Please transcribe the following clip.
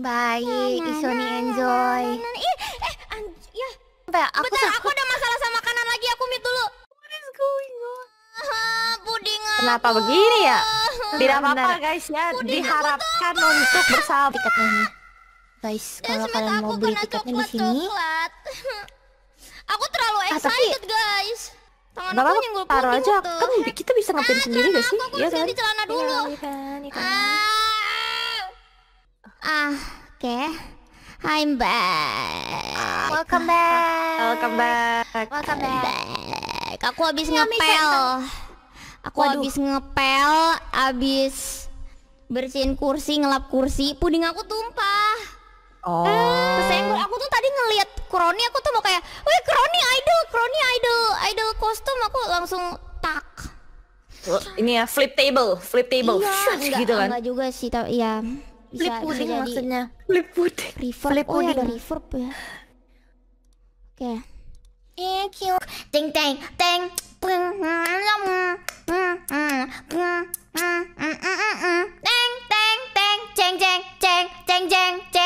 Baik, Isoni enjoy. Ih, eh, ya. Aku Bentar, ada masalah sama kanan lagi, aku mute dulu. What is going on? Ah, puding Kenapa begini ya? Tidak apa-apa guys ya, diharapkan untuk bersama. tiketnya. Guys, eh, kalau kalian mau beli tiketnya di sini. Aku terlalu ah, excited, guys. Tangan aku nyenggol taruh aja, kan kita bisa nah, ngapain sendiri gak nah, sih? Iya kan? celana dulu. Iya kan, iya kan. Ah. ah. Okay. I'm back. Welcome back. Welcome back. Welcome back. Aku habis iya, ngepel. Aku habis ngepel, habis bersihin kursi, ngelap kursi, puding aku tumpah. Oh. Tersenggol. Eh, aku tuh tadi ngelihat Kroni, aku tuh mau kayak, "Wih, Kroni idol, Kroni idol, idol kostum." Aku langsung tak. Oh, ini ya flip table, flip table. Iya, enggak, gitu kan. Enggak juga sih, tapi ya bisa, flip puding bisa maksudnya flip puding reverb flip oh ya ada reverb ya oke okay. Thank you. Ding ding ding. Ding ding ding ding ding ding ding.